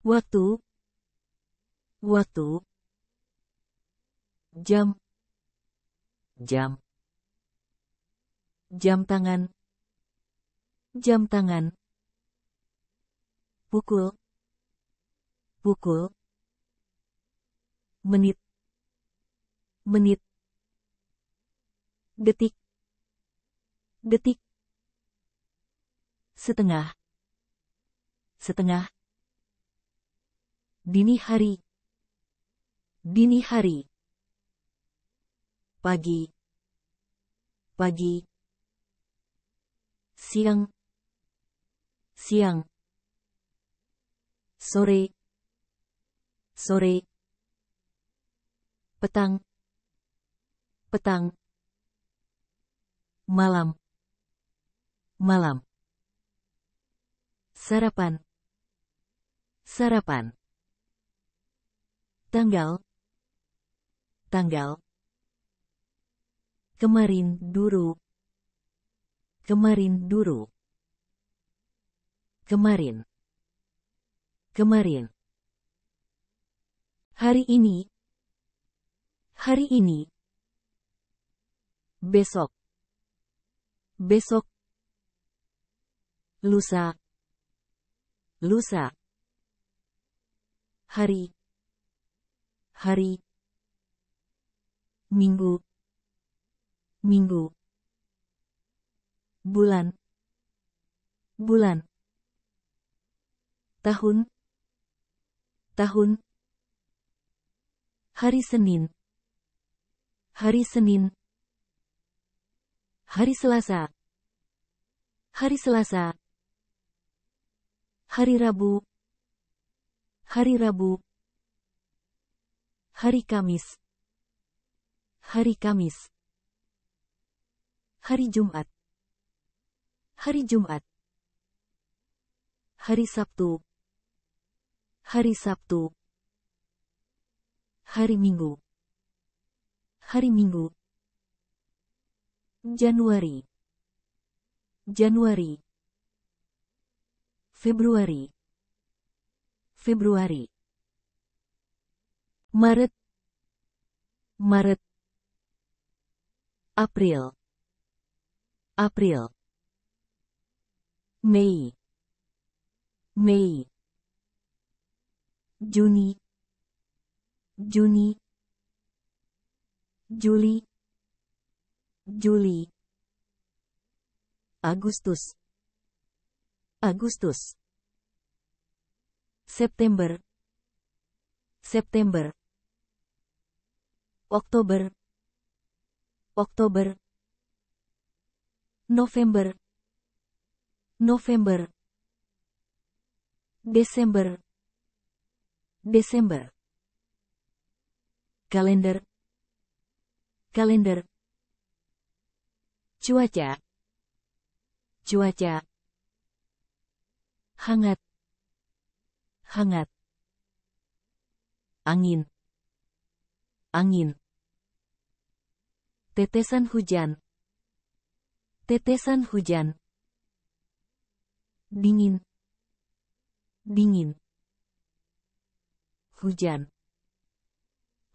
Waktu Waktu Jam Jam Jam tangan Jam tangan Pukul Pukul Menit Menit Detik Detik Setengah Setengah Dini hari. Dini hari. Pagi. Pagi. Siang. Siang. Sore. Sore. Petang. Petang. Malam. Malam. Sarapan. Sarapan. Tanggal. Tanggal. Kemarin dulu, Kemarin dulu, Kemarin. Kemarin. Hari ini. Hari ini. Besok. Besok. Lusa. Lusa. Hari hari minggu minggu bulan bulan tahun tahun hari Senin hari Senin hari Selasa hari Selasa hari Rabu hari Rabu Hari Kamis Hari Kamis Hari Jumat Hari Jumat Hari Sabtu Hari Sabtu Hari Minggu Hari Minggu Januari Januari Februari Februari Maret Maret April April Mei Mei Juni Juni Juli Juli Agustus Agustus September September Oktober Oktober November November Desember Desember Kalender Kalender Cuaca Cuaca Hangat Hangat Angin Angin tetesan hujan, tetesan hujan, dingin, dingin, hujan,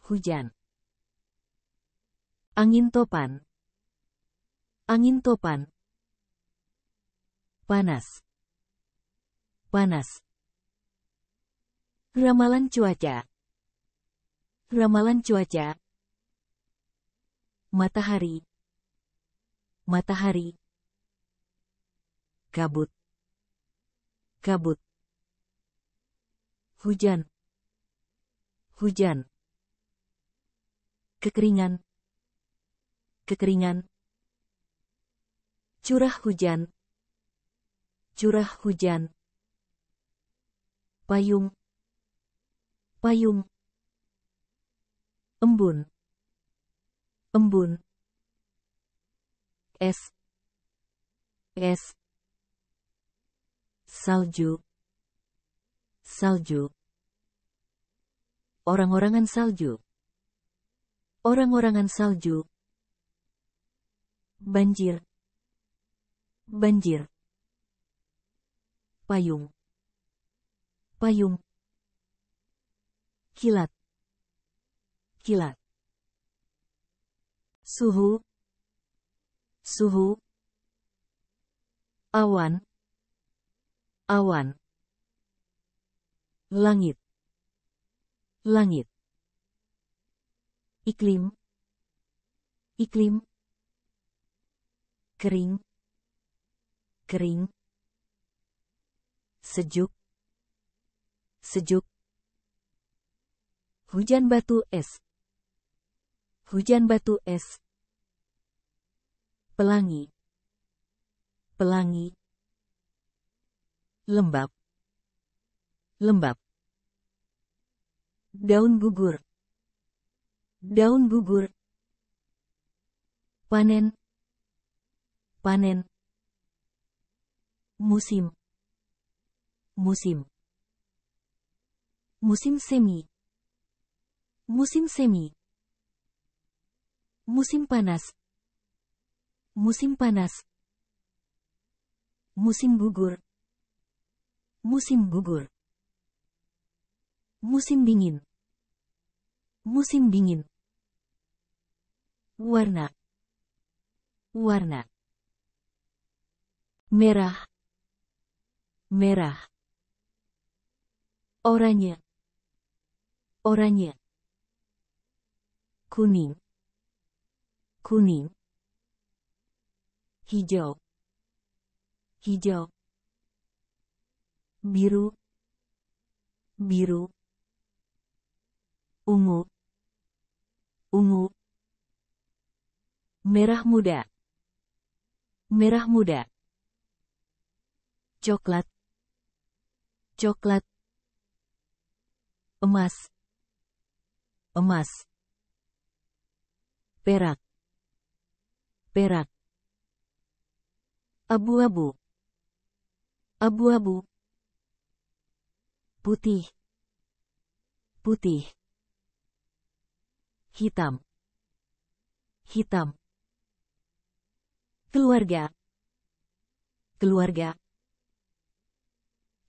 hujan, angin topan, angin topan, panas, panas, ramalan cuaca, ramalan cuaca matahari, matahari, kabut, kabut, hujan, hujan, kekeringan, kekeringan, curah hujan, curah hujan, payung, payung, embun, embun es es salju salju orang-orangan salju orang-orangan salju banjir banjir payung payung kilat kilat suhu suhu awan awan langit langit iklim iklim kering kering sejuk sejuk hujan batu es Hujan batu es. Pelangi. Pelangi. Lembab. Lembab. Daun gugur. Daun gugur. Panen. Panen. Musim. Musim. Musim semi. Musim semi musim panas, musim panas, musim gugur, musim gugur, musim dingin, musim dingin, warna, warna, merah, merah, oranye, oranye, kuning, kuning hijau hijau biru biru ungu ungu merah muda merah muda coklat coklat emas emas perak perak abu-abu abu-abu putih putih hitam hitam keluarga keluarga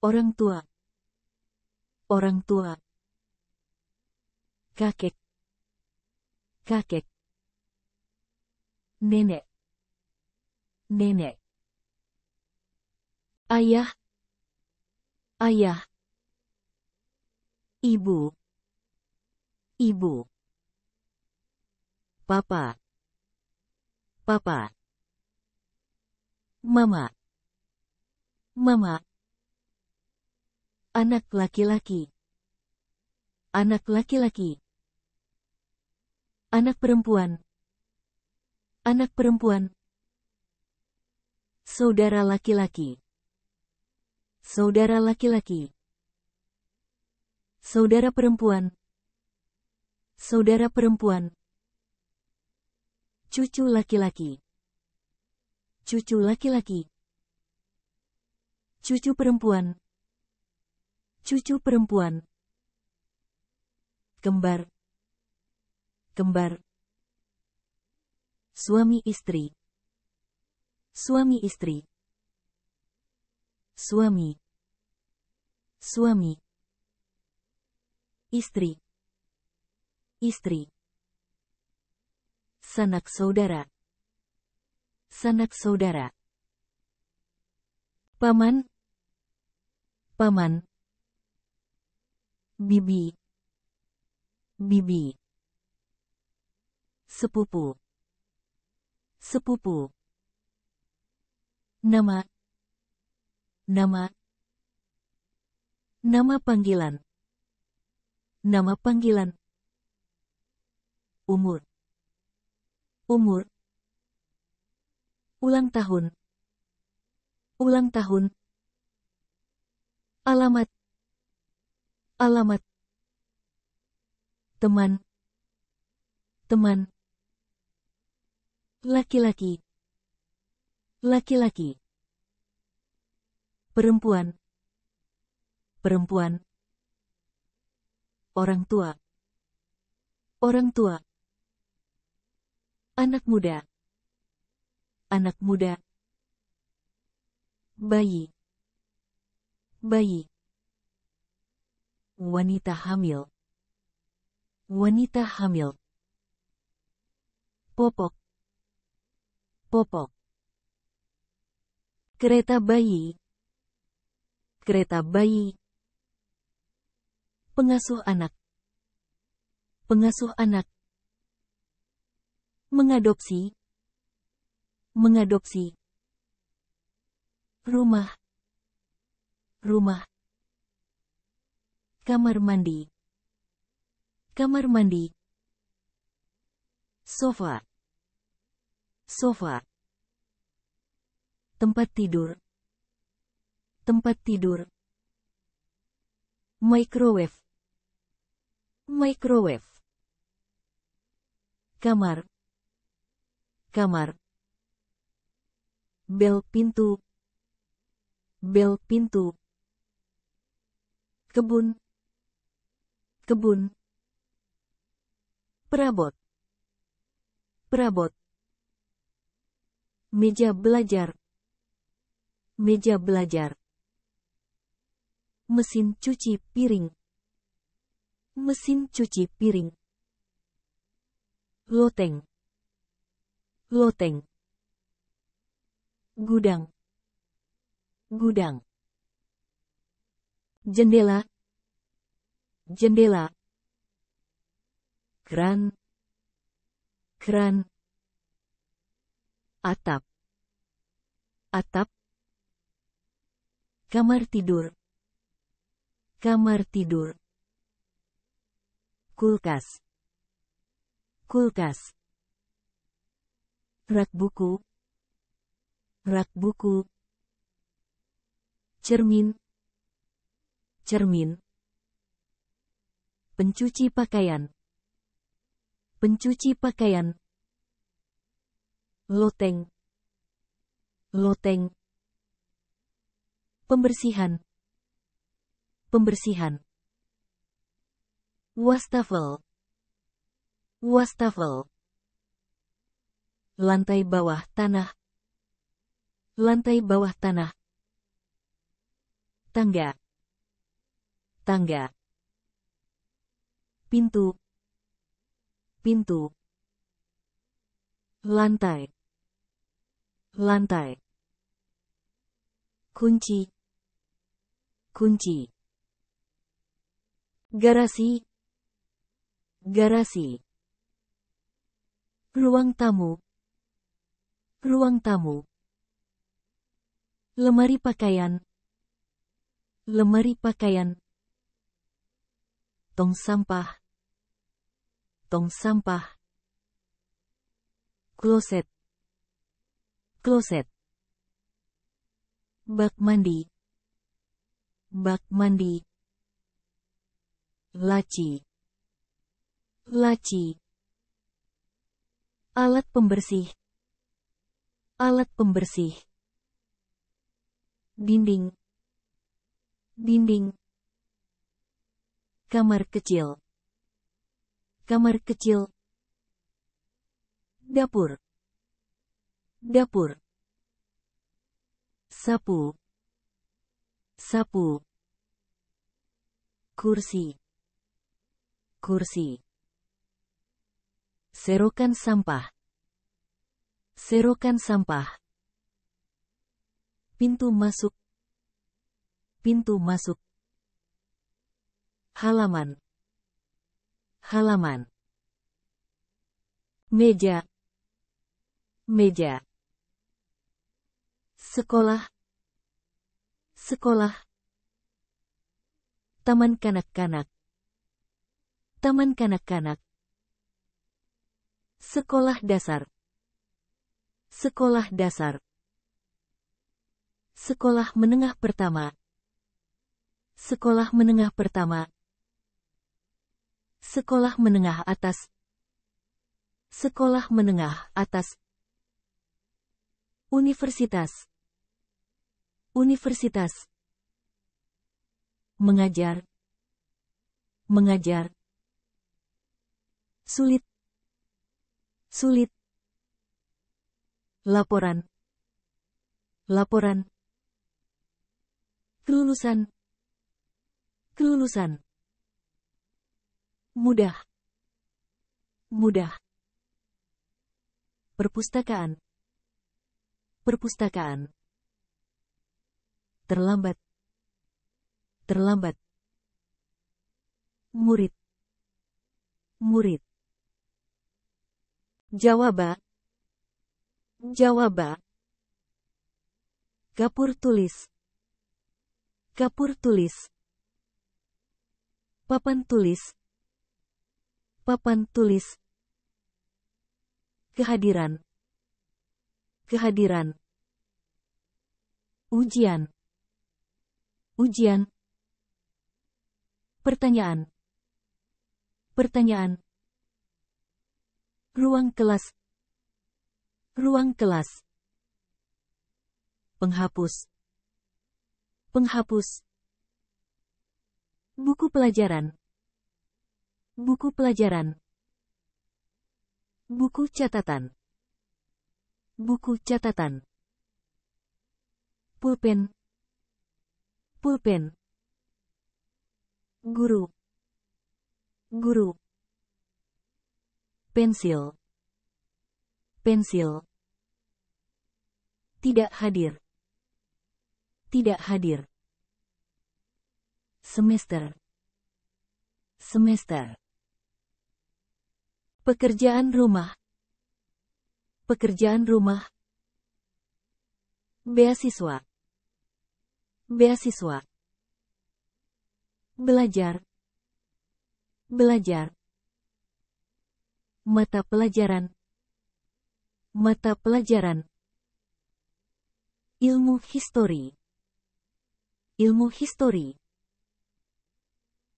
orang tua orang tua kakek kakek nenek, nenek, ayah, ayah, ibu, ibu, papa, papa, mama, mama, anak laki-laki, anak laki-laki, anak perempuan, anak perempuan, saudara laki-laki, saudara laki-laki, saudara perempuan, saudara perempuan, cucu laki-laki, cucu laki-laki, cucu perempuan, cucu perempuan, kembar, kembar, Suami istri. Suami istri. Suami. Suami. Istri. Istri. Sanak saudara. Sanak saudara. Paman. Paman. Bibi. Bibi. Sepupu sepupu. Nama Nama Nama panggilan Nama panggilan Umur Umur Ulang tahun Ulang tahun Alamat Alamat Teman Teman Laki-laki. Laki-laki. Perempuan. Perempuan. Orang tua. Orang tua. Anak muda. Anak muda. Bayi. Bayi. Wanita hamil. Wanita hamil. Popok popok, kereta bayi, kereta bayi, pengasuh anak, pengasuh anak, mengadopsi, mengadopsi, rumah, rumah, kamar mandi, kamar mandi, sofa sofa, tempat tidur, tempat tidur, microwave, microwave, kamar, kamar, bel pintu, bel pintu, kebun, kebun, perabot, perabot meja belajar, meja belajar, mesin cuci piring, mesin cuci piring, loteng, loteng, gudang, gudang, jendela, jendela, keran, keran, atap, atap, kamar tidur, kamar tidur, kulkas, kulkas, rak buku, rak buku, cermin, cermin, pencuci pakaian, pencuci pakaian loteng, loteng, pembersihan, pembersihan, wastafel, wastafel, lantai bawah tanah, lantai bawah tanah, tangga, tangga, pintu, pintu, lantai, lantai kunci kunci garasi garasi ruang tamu ruang tamu lemari pakaian lemari pakaian tong sampah tong sampah kloset kloset, bak mandi, bak mandi, laci, laci, alat pembersih, alat pembersih, dinding, dinding, kamar kecil, kamar kecil, dapur, dapur sapu sapu kursi kursi serokan sampah serokan sampah pintu masuk pintu masuk halaman halaman meja meja Sekolah Sekolah Taman kanak-kanak Taman kanak-kanak Sekolah dasar Sekolah dasar Sekolah menengah pertama Sekolah menengah pertama Sekolah menengah atas Sekolah menengah atas Universitas Universitas. Mengajar. Mengajar. Sulit. Sulit. Laporan. Laporan. Kelulusan. Kelulusan. Mudah. Mudah. Perpustakaan. Perpustakaan terlambat, terlambat, murid, murid. Jawaba, Jawaba. Kapur tulis, kapur tulis. Papan tulis, papan tulis. Kehadiran, kehadiran. Ujian, ujian. Pertanyaan. Pertanyaan. Ruang kelas. Ruang kelas. Penghapus. Penghapus. Buku pelajaran. Buku pelajaran. Buku catatan. Buku catatan. Pulpen pulpen guru guru pensil pensil tidak hadir tidak hadir semester semester pekerjaan rumah pekerjaan rumah beasiswa beasiswa belajar belajar mata pelajaran mata pelajaran ilmu histori ilmu histori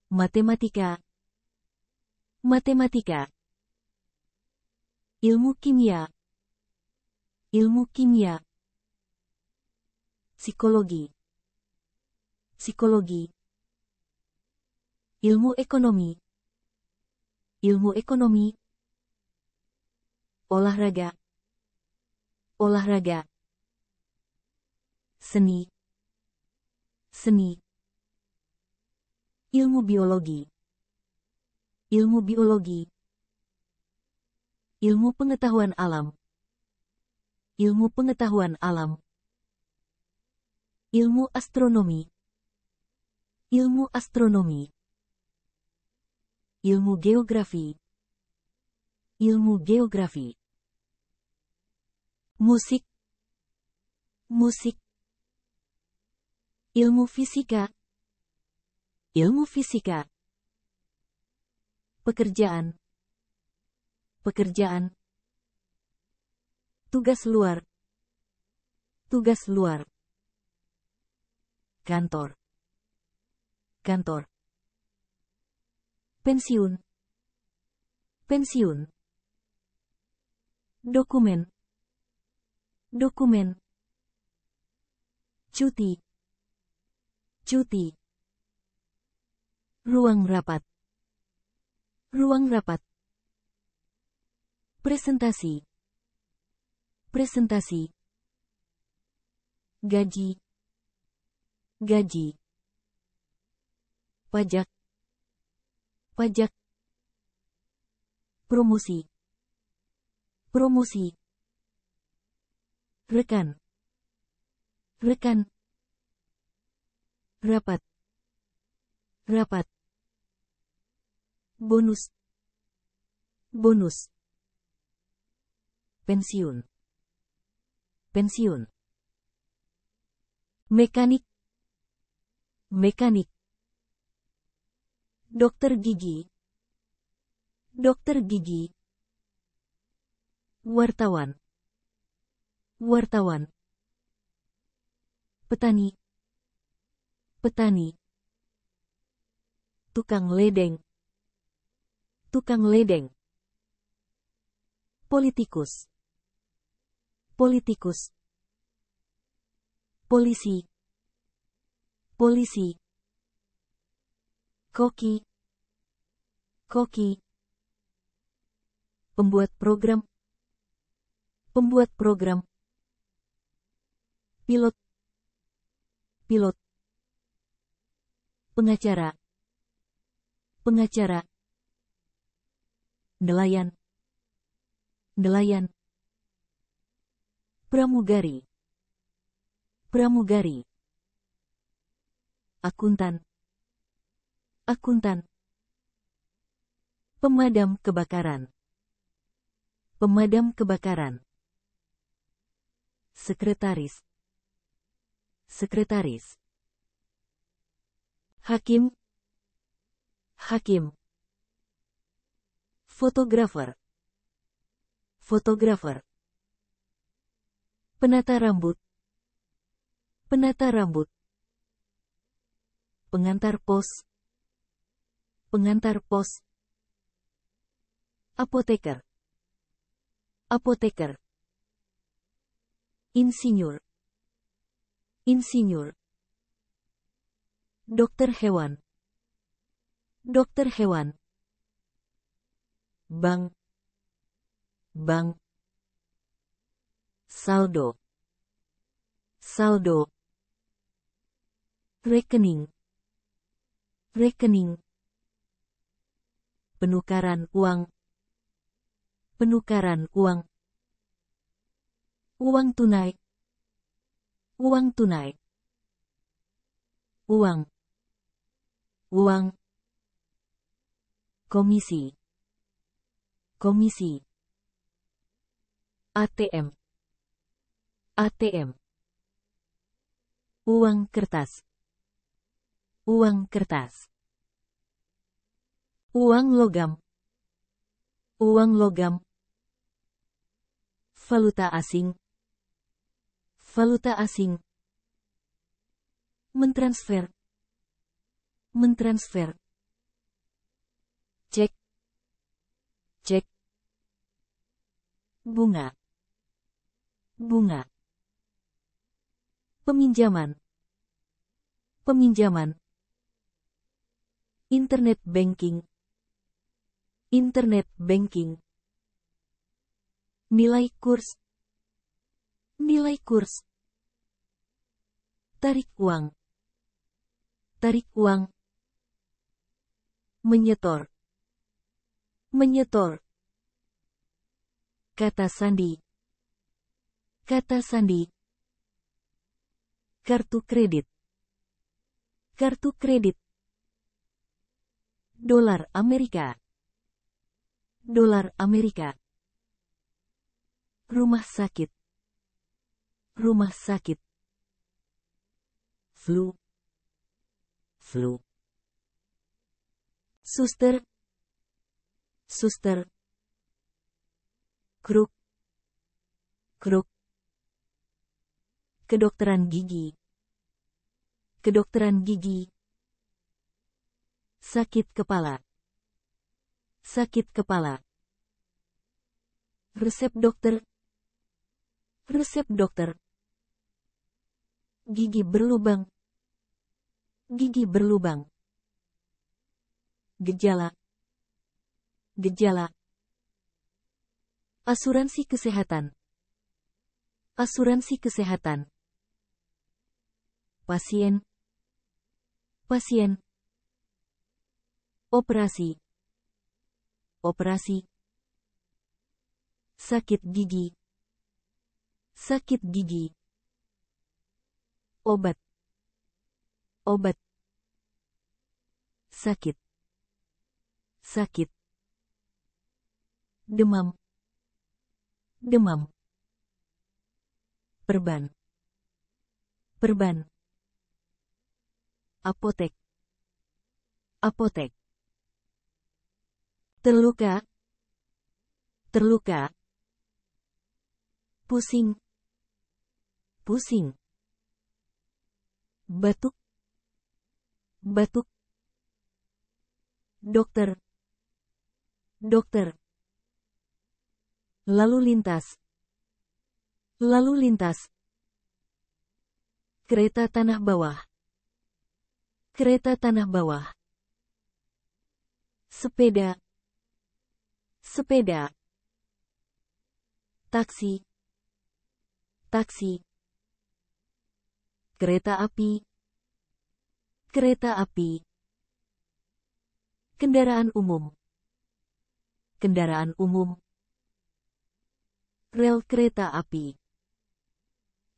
matematika matematika ilmu kimia ilmu kimia psikologi psikologi, ilmu ekonomi, ilmu ekonomi, olahraga, olahraga, seni, seni, ilmu biologi, ilmu biologi, ilmu pengetahuan alam, ilmu pengetahuan alam, ilmu astronomi, ilmu astronomi, ilmu geografi, ilmu geografi, musik, musik, ilmu fisika, ilmu fisika, pekerjaan, pekerjaan, tugas luar, tugas luar, kantor, kantor. Pensiun. Pensiun. Dokumen. Dokumen. Cuti. Cuti. Ruang rapat. Ruang rapat. Presentasi. Presentasi. Gaji. Gaji pajak, pajak, promosi, promosi, rekan, rekan, rapat, rapat, bonus, bonus, pensiun, pensiun, mekanik, mekanik, Dokter gigi. Dokter gigi. Wartawan. Wartawan. Petani. Petani. Tukang ledeng. Tukang ledeng. Politikus. Politikus. Polisi. Polisi Koki Koki Pembuat program Pembuat program Pilot Pilot Pengacara Pengacara Nelayan Nelayan Pramugari Pramugari Akuntan akuntan, pemadam kebakaran, pemadam kebakaran, sekretaris, sekretaris, hakim, hakim, fotografer, fotografer, penata rambut, penata rambut, pengantar pos, pengantar pos, apoteker, apoteker, insinyur, insinyur, dokter hewan, dokter hewan, bank, bank, saldo, saldo, rekening, rekening, penukaran uang penukaran uang uang tunai uang tunai uang uang komisi komisi ATM ATM uang kertas uang kertas Uang logam. Uang logam. Valuta asing. Valuta asing. Mentransfer. Mentransfer. Cek. Cek. Bunga. Bunga. Peminjaman. Peminjaman. Internet banking internet banking, nilai kurs, nilai kurs, tarik uang, tarik uang, menyetor, menyetor, kata sandi, kata sandi, kartu kredit, kartu kredit, dolar Amerika dolar Amerika. Rumah sakit. Rumah sakit. Flu. Flu. Suster. Suster. Kruk. Kruk. Kedokteran gigi. Kedokteran gigi. Sakit kepala sakit kepala. Resep dokter Resep dokter Gigi berlubang Gigi berlubang Gejala Gejala Asuransi kesehatan Asuransi kesehatan Pasien Pasien Operasi operasi, sakit gigi, sakit gigi, obat, obat, sakit, sakit, demam, demam, perban, perban, apotek, apotek, terluka, terluka, pusing, pusing, batuk, batuk, dokter, dokter, lalu lintas, lalu lintas, kereta tanah bawah, kereta tanah bawah, sepeda, sepeda, taksi, taksi, kereta api, kereta api, kendaraan umum, kendaraan umum, rel kereta api,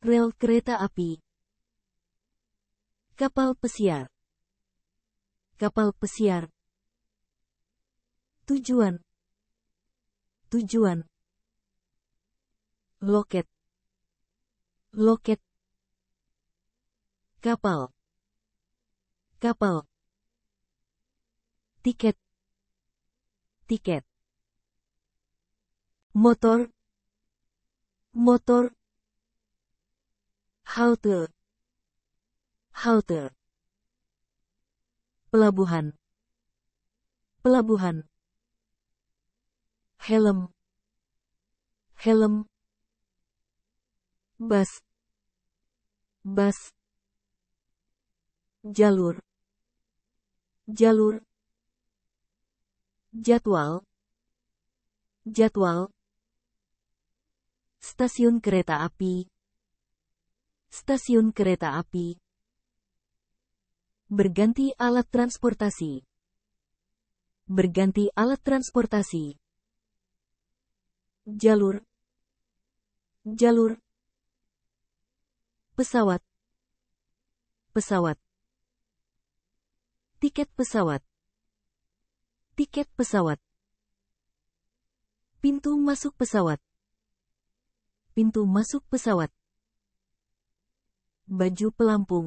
rel kereta api, kapal pesiar, kapal pesiar, tujuan, Tujuan Loket Loket Kapal Kapal Tiket Tiket Motor Motor Halte Halte Pelabuhan Pelabuhan helm helm bus, bus, jalur jalur jadwal jadwal stasiun kereta api stasiun kereta api berganti alat transportasi berganti alat transportasi jalur jalur pesawat pesawat tiket pesawat tiket pesawat pintu masuk pesawat pintu masuk pesawat baju pelampung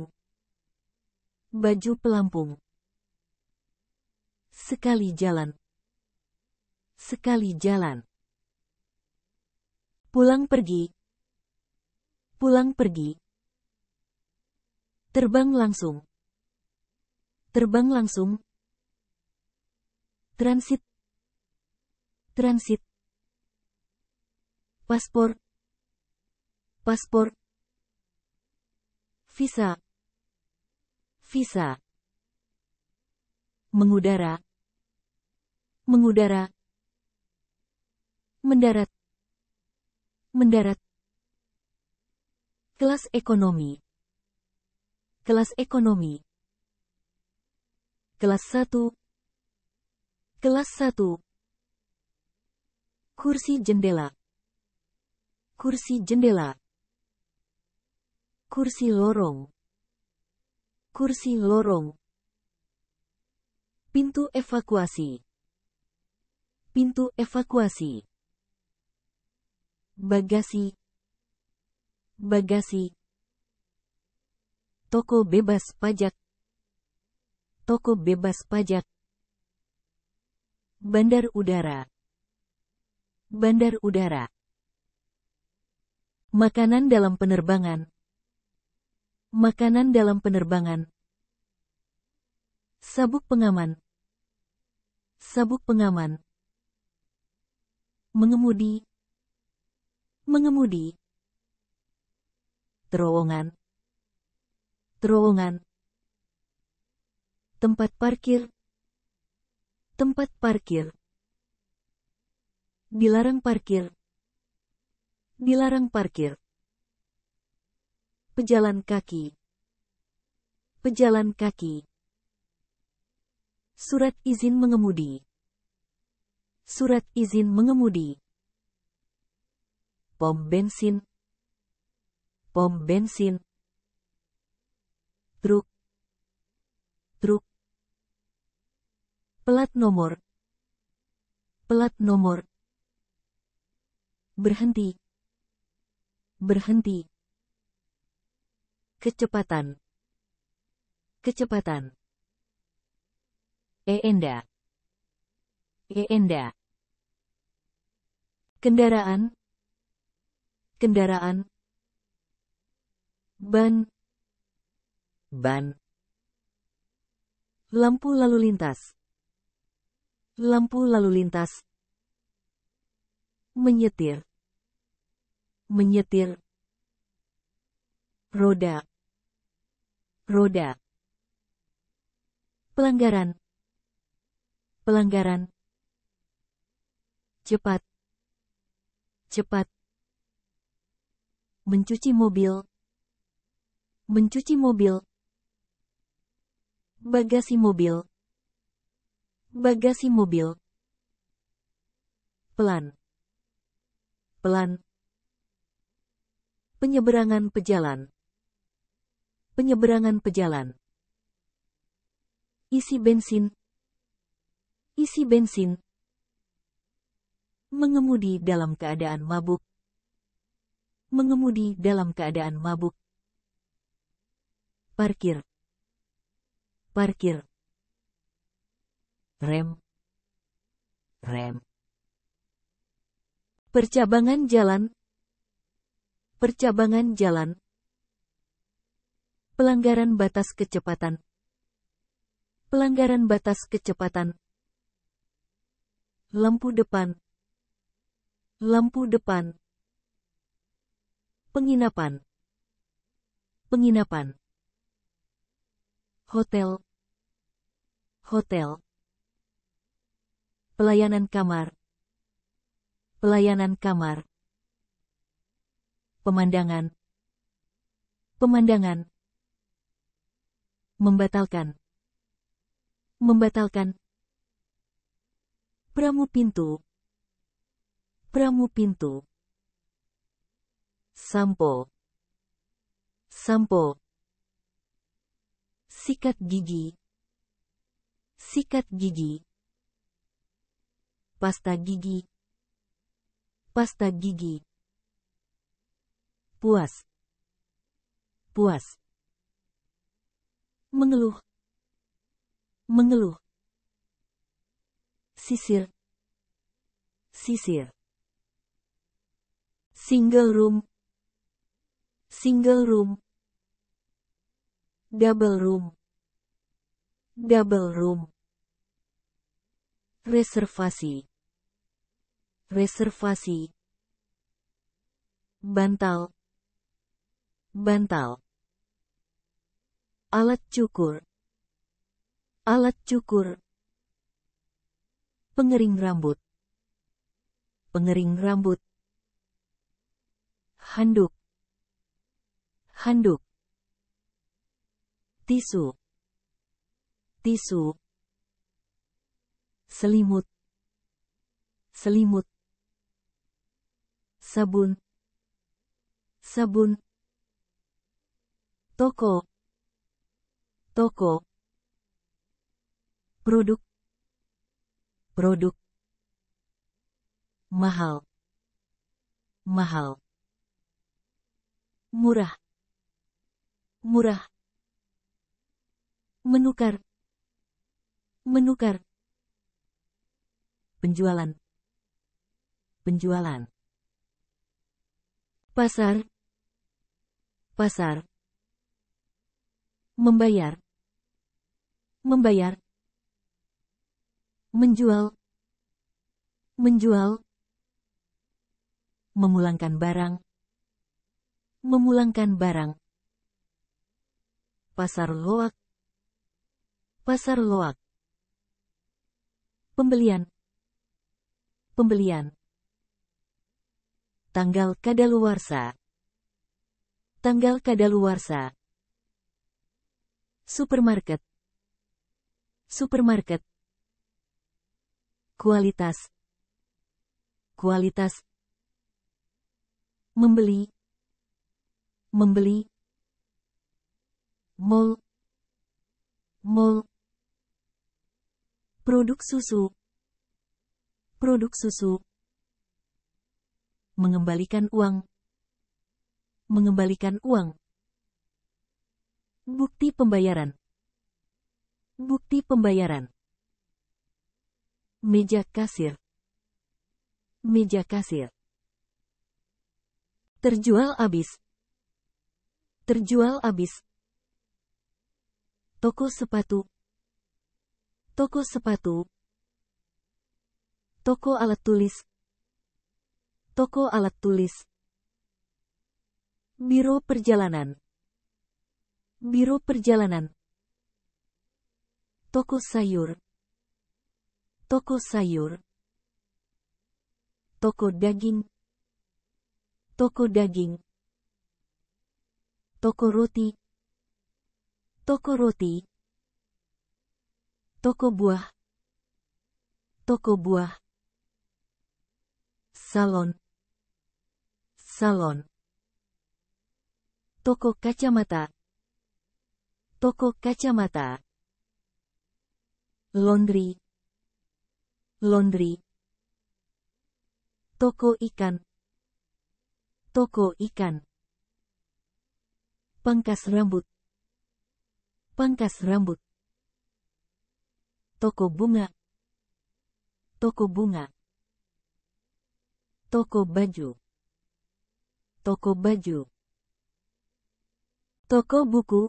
baju pelampung sekali jalan sekali jalan Pulang pergi. Pulang pergi. Terbang langsung. Terbang langsung. Transit. Transit. Paspor. Paspor. Visa. Visa. Mengudara. Mengudara. Mendarat. Mendarat Kelas Ekonomi Kelas Ekonomi Kelas 1 Kelas 1 Kursi jendela Kursi jendela Kursi lorong Kursi lorong Pintu evakuasi Pintu evakuasi Bagasi. Bagasi. Toko bebas pajak. Toko bebas pajak. Bandar udara. Bandar udara. Makanan dalam penerbangan. Makanan dalam penerbangan. Sabuk pengaman. Sabuk pengaman. Mengemudi mengemudi, terowongan, terowongan, tempat parkir, tempat parkir, dilarang parkir, dilarang parkir, pejalan kaki, pejalan kaki, surat izin mengemudi, surat izin mengemudi pom bensin, pom bensin, truk, truk, pelat nomor, pelat nomor, berhenti, berhenti, kecepatan, kecepatan, eenda, eenda, kendaraan, kendaraan ban ban lampu lalu lintas lampu lalu lintas menyetir menyetir roda roda pelanggaran pelanggaran cepat cepat mencuci mobil, mencuci mobil, bagasi mobil, bagasi mobil, pelan, pelan, penyeberangan pejalan, penyeberangan pejalan, isi bensin, isi bensin, mengemudi dalam keadaan mabuk, mengemudi dalam keadaan mabuk. Parkir. Parkir. Rem. Rem. Percabangan jalan. Percabangan jalan. Pelanggaran batas kecepatan. Pelanggaran batas kecepatan. Lampu depan. Lampu depan. Penginapan. Penginapan. Hotel. Hotel. Pelayanan kamar. Pelayanan kamar. Pemandangan. Pemandangan. Membatalkan. Membatalkan. Pramu pintu. Pramu pintu sampo, sampo, sikat gigi, sikat gigi, pasta gigi, pasta gigi, puas, puas, mengeluh, mengeluh, sisir, sisir, single room, single room, double room, double room, reservasi, reservasi, bantal, bantal, alat cukur, alat cukur, pengering rambut, pengering rambut, handuk, handuk tisu tisu selimut selimut sabun sabun toko toko produk produk mahal mahal murah murah menukar menukar penjualan penjualan pasar pasar membayar membayar menjual menjual memulangkan barang memulangkan barang Pasar Loak Pasar Loak Pembelian Pembelian Tanggal kadaluarsa Tanggal kadaluarsa Supermarket Supermarket Kualitas Kualitas Membeli Membeli mol mol produk susu produk susu mengembalikan uang mengembalikan uang bukti pembayaran bukti pembayaran meja kasir meja kasir terjual habis terjual habis Toko sepatu Toko sepatu Toko alat tulis Toko alat tulis Biro perjalanan Biro perjalanan Toko sayur Toko sayur Toko daging Toko daging Toko roti toko roti, toko buah, toko buah, salon, salon, toko kacamata, toko kacamata, laundry, laundry, toko ikan, toko ikan, pangkas rambut, Pangkas rambut. Toko bunga. Toko bunga. Toko baju. Toko baju. Toko buku.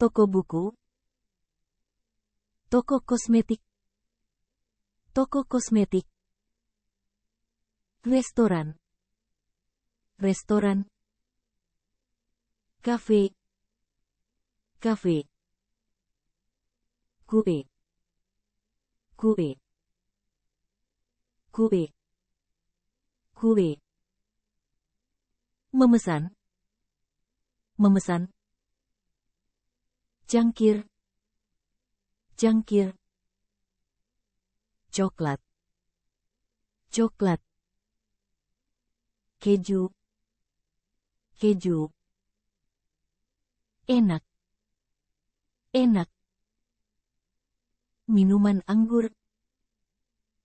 Toko buku. Toko kosmetik. Toko kosmetik. Restoran. Restoran. Kafe kafe kue, kue, kue, kue, memesan memesan cangkir cangkir coklat coklat keju keju enak enak. Minuman anggur.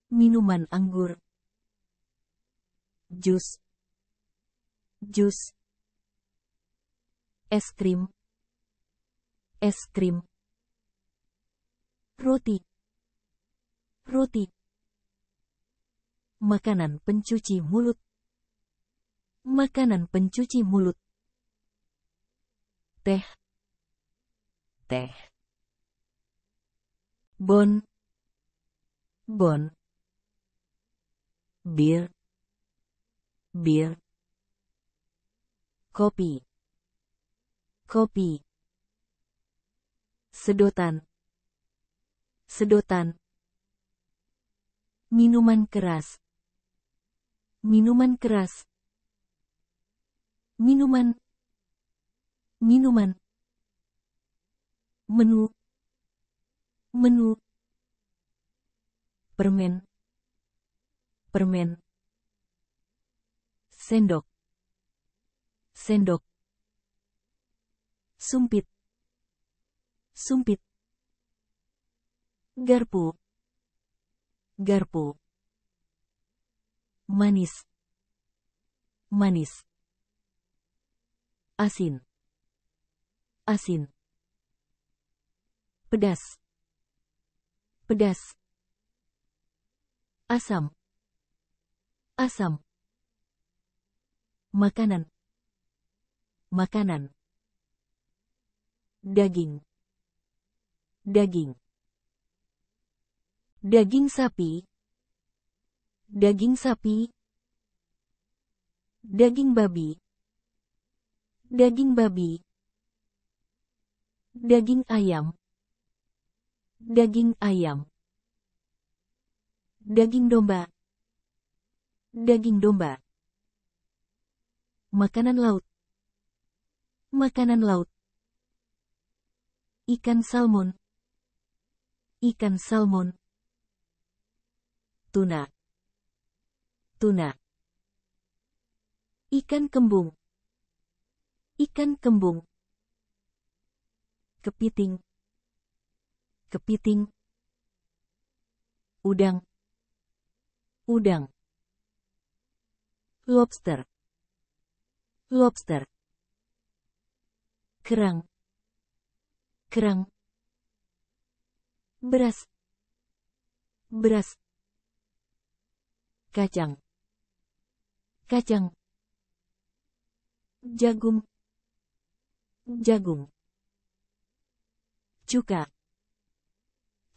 Minuman anggur. Jus. Jus. Es krim. Es krim. Roti. Roti. Makanan pencuci mulut. Makanan pencuci mulut. Teh teh. Bon. Bon. Bir. Bir. Kopi. Kopi. Sedotan. Sedotan. Minuman keras. Minuman keras. Minuman. Minuman menu menu permen permen sendok sendok sumpit sumpit garpu garpu manis manis asin asin pedas, pedas, asam, asam, makanan, makanan, daging, daging, daging sapi, daging sapi, daging babi, daging babi, daging ayam, daging ayam, daging domba, daging domba, makanan laut, makanan laut, ikan salmon, ikan salmon, tuna, tuna, ikan kembung, ikan kembung, kepiting, kepiting, udang, udang, lobster, lobster, kerang, kerang, beras, beras, kacang, kacang, jagung, jagung, cuka,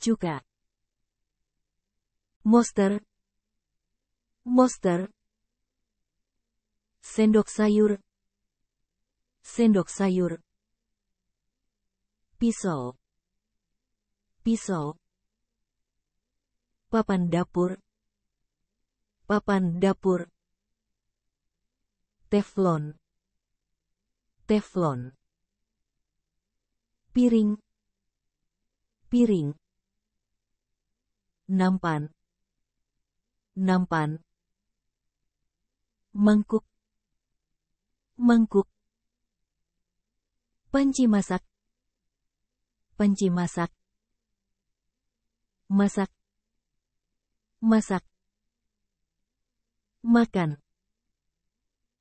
juga. Monster Monster Sendok sayur Sendok sayur Pisau Pisau Papan dapur Papan dapur Teflon Teflon Piring Piring nampan nampan mangkuk mangkuk panci masak panci masak masak masak makan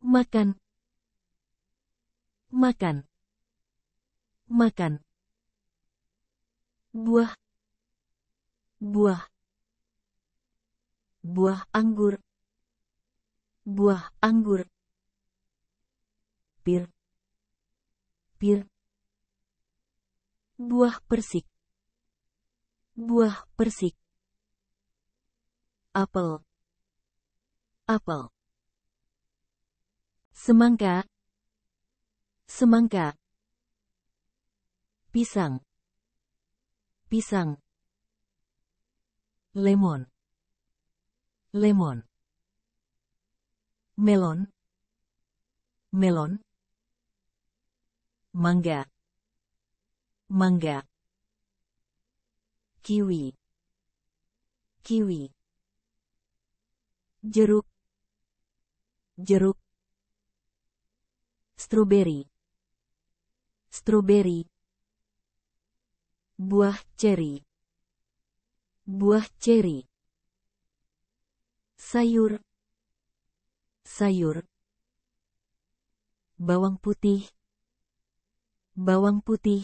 makan makan makan buah buah buah anggur buah anggur pir pir buah persik buah persik apel apel semangka semangka pisang pisang lemon lemon melon melon mangga mangga kiwi kiwi jeruk jeruk stroberi, stroberi, buah ceri buah ceri sayur sayur bawang putih bawang putih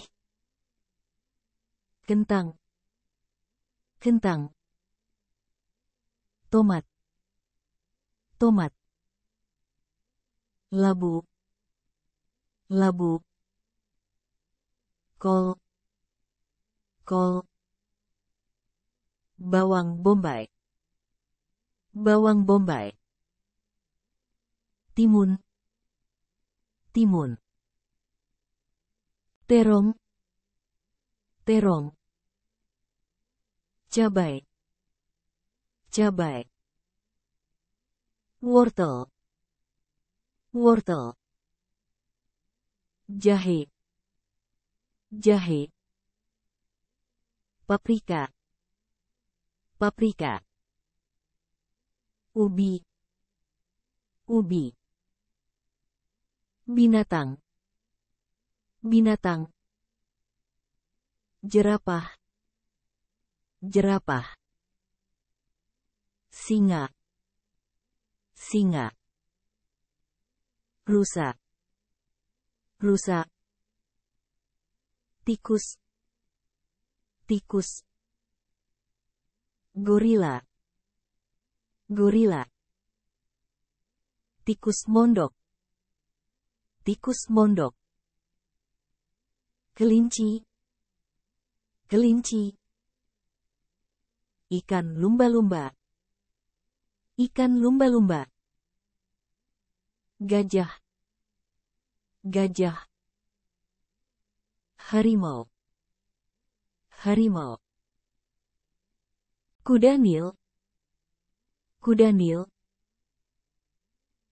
kentang kentang tomat tomat labu labu kol kol bawang bombay Bawang bombay. Timun. Timun. Terong. Terong. Cabai. Cabai. Wortel. Wortel. Jahe. Jahe. Paprika. Paprika ubi ubi binatang binatang jerapah jerapah singa singa rusa rusa tikus tikus gorila Gorila Tikus mondok Tikus mondok Kelinci Kelinci Ikan lumba-lumba Ikan lumba-lumba Gajah Gajah Harimau Harimau Kuda Nil Kuda Nil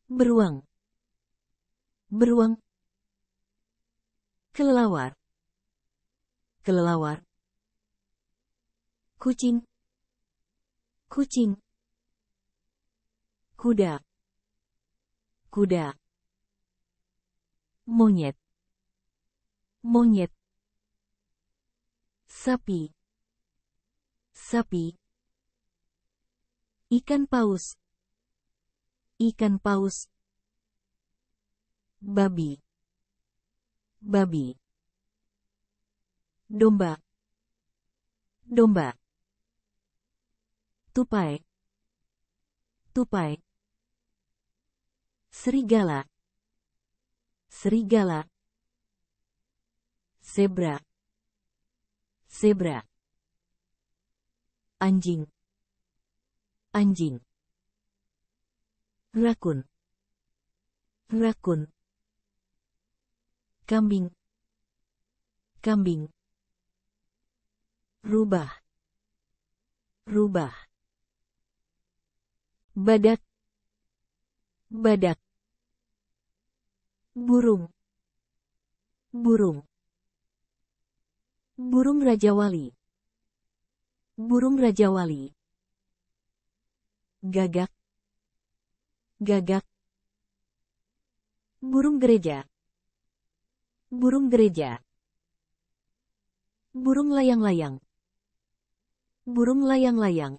Beruang Beruang Kelelawar Kelelawar Kucing Kucing Kuda Kuda Monyet Monyet Sapi Sapi Ikan paus. Ikan paus. Babi. Babi. Domba. Domba. Tupai. Tupai. Serigala. Serigala. Zebra. Zebra. Anjing anjing rakun rakun kambing kambing rubah rubah badak badak burung burung burung raja wali burung raja wali gagak, gagak. Burung gereja, burung gereja. Burung layang-layang, burung layang-layang.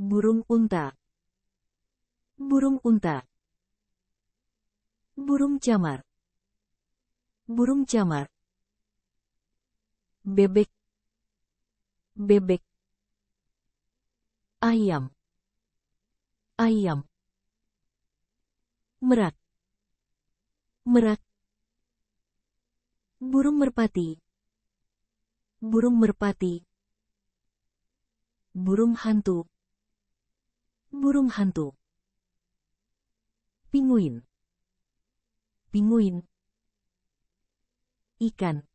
Burung unta, burung unta. Burung camar, burung camar. Bebek, bebek ayam ayam merak merak burung merpati burung merpati burung hantu burung hantu pinguin pinguin ikan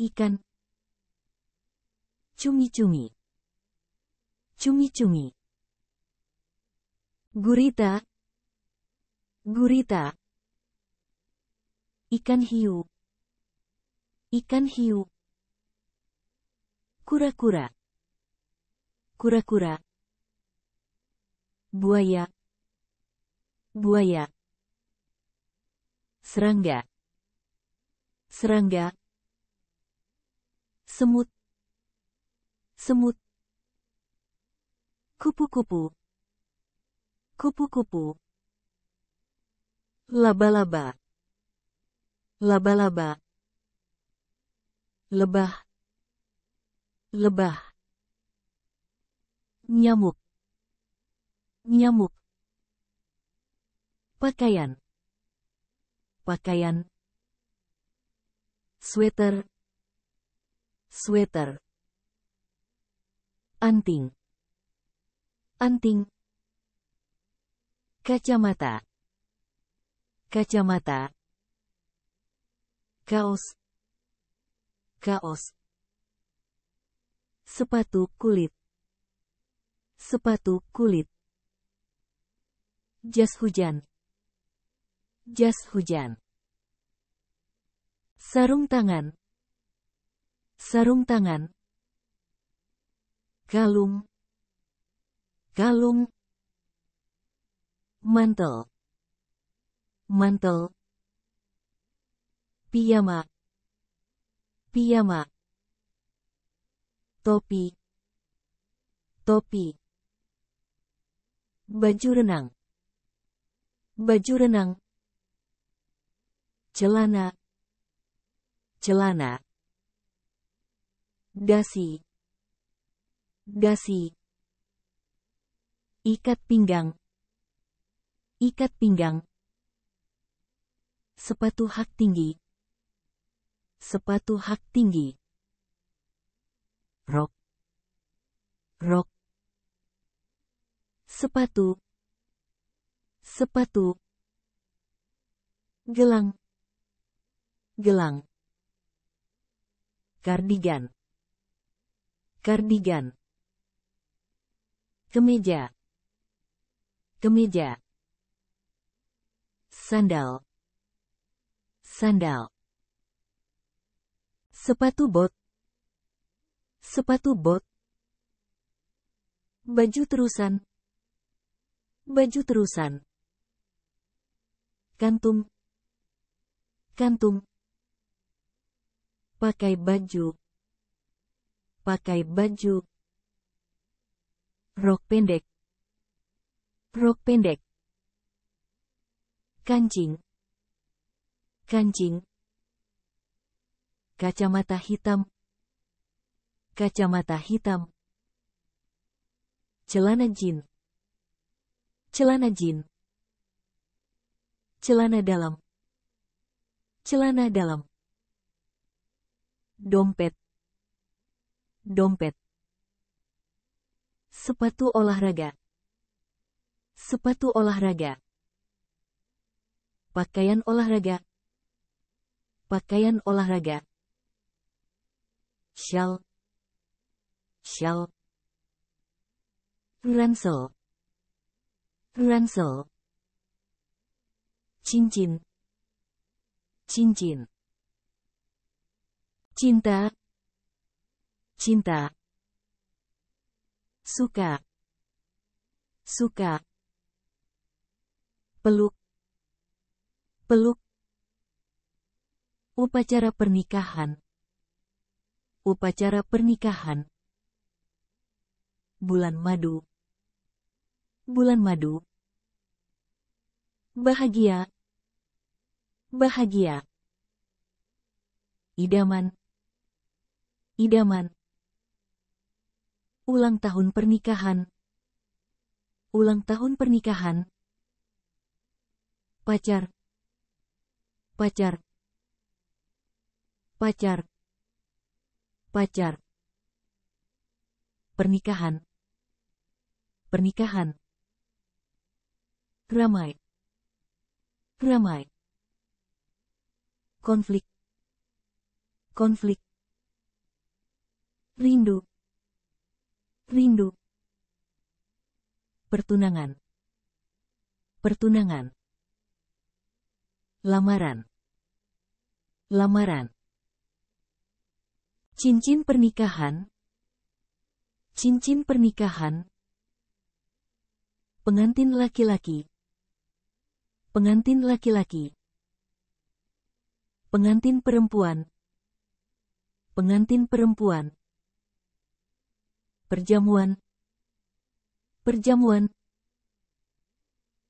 ikan cumi-cumi cumi-cumi. Gurita, gurita. Ikan hiu, ikan hiu. Kura-kura, kura-kura. Buaya, buaya. Serangga, serangga. Semut, semut Kupu-kupu. Kupu-kupu. Laba-laba. Laba-laba. Lebah. Lebah. Nyamuk. Nyamuk. Pakaian. Pakaian. Sweater. Sweater. Anting anting, kacamata, kacamata, kaos, kaos, sepatu kulit, sepatu kulit, jas hujan, jas hujan, sarung tangan, sarung tangan, kalung, Kalung Mantel Mantel Piyama Piyama Topi Topi Baju renang Baju renang Celana Celana Dasi Dasi Ikat pinggang. Ikat pinggang. Sepatu hak tinggi. Sepatu hak tinggi. Rok. Rok. Sepatu. Sepatu. Gelang. Gelang. Kardigan. Kardigan. Kemeja kemeja, sandal, sandal, sepatu bot, sepatu bot, baju terusan, baju terusan, kantung, kantung, pakai baju, pakai baju, rok pendek, Rok pendek. Kancing. Kancing. Kacamata hitam. Kacamata hitam. Celana jin. Celana jin. Celana dalam. Celana dalam. Dompet. Dompet. Sepatu olahraga. Sepatu olahraga. Pakaian olahraga. Pakaian olahraga. shell, shell, Ransel. Ransel. Cincin. Cincin. Cinta. Cinta. Suka. Suka peluk, peluk, upacara pernikahan, upacara pernikahan, bulan madu, bulan madu, bahagia, bahagia, idaman, idaman, ulang tahun pernikahan, ulang tahun pernikahan, pacar pacar pacar pacar pernikahan pernikahan ramai ramai konflik konflik rindu rindu pertunangan pertunangan Lamaran. Lamaran. Cincin pernikahan. Cincin pernikahan. Pengantin laki-laki. Pengantin laki-laki. Pengantin perempuan. Pengantin perempuan. Perjamuan. Perjamuan.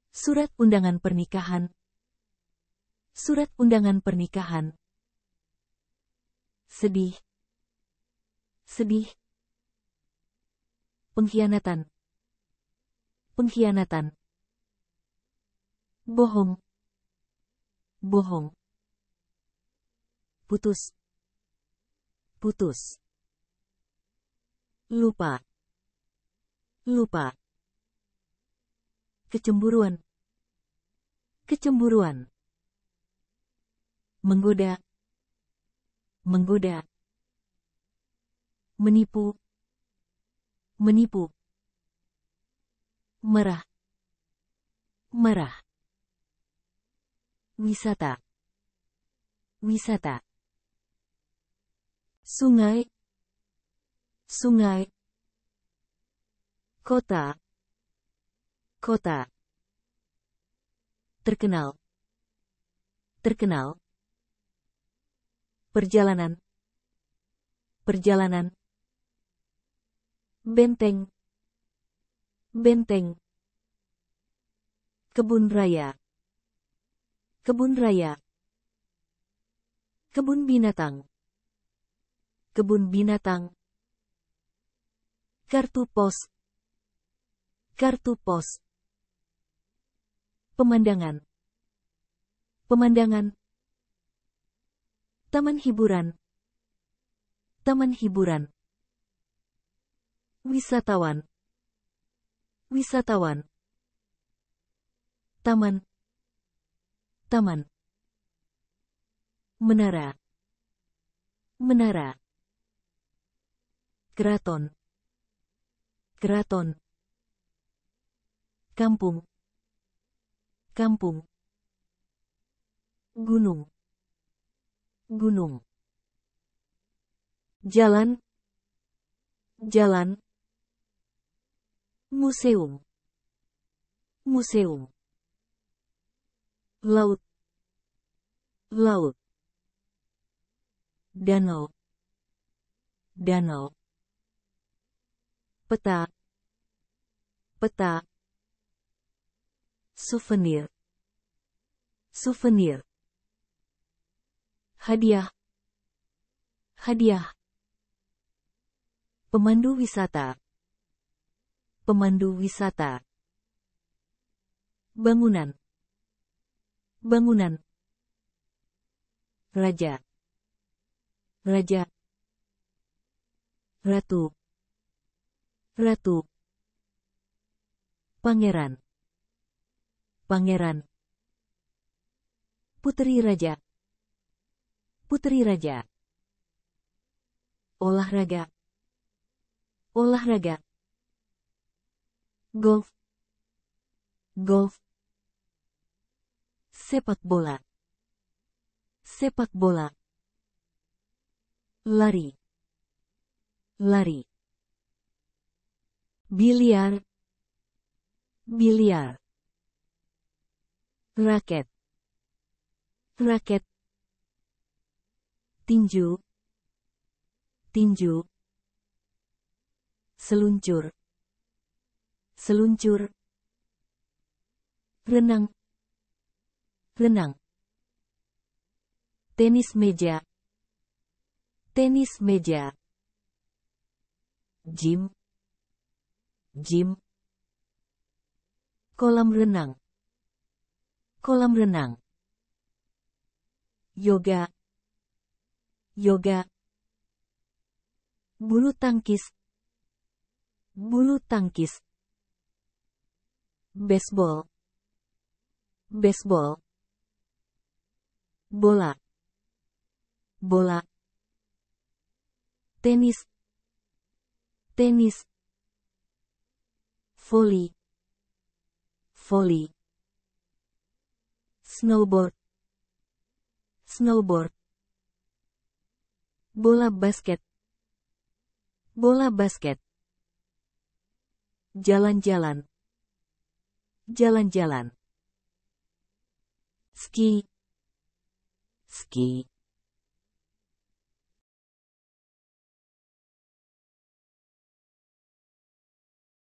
Surat undangan pernikahan surat undangan pernikahan. Sedih. Sedih. Pengkhianatan. Pengkhianatan. Bohong. Bohong. Putus. Putus. Lupa. Lupa. Kecemburuan. Kecemburuan menggoda, menggoda, menipu, menipu, merah, merah, wisata, wisata, sungai, sungai, kota, kota, terkenal, terkenal, Perjalanan. Perjalanan. Benteng. Benteng. Kebun raya. Kebun raya. Kebun binatang. Kebun binatang. Kartu pos. Kartu pos. Pemandangan. Pemandangan. Taman hiburan. Taman hiburan. Wisatawan. Wisatawan. Taman. Taman. Menara. Menara. Keraton. Keraton. Kampung. Kampung. Gunung gunung jalan jalan museum museum laut laut danau danau peta peta souvenir souvenir Hadiah Hadiah Pemandu wisata Pemandu wisata Bangunan Bangunan Raja Raja Ratu Ratu Pangeran Pangeran putri Raja Putri Raja. Olahraga. Olahraga. Golf. Golf. Sepak bola. Sepak bola. Lari. Lari. Biliar. Biliar. Raket. Raket tinju, tinju, seluncur, seluncur, renang, renang, tenis meja, tenis meja, gym, gym, kolam renang, kolam renang, yoga, yoga, bulu tangkis, bulu tangkis, baseball, baseball, bola, bola, tenis, tenis, volley, volley, snowboard, snowboard, bola basket, bola basket, jalan-jalan, jalan-jalan, ski, ski.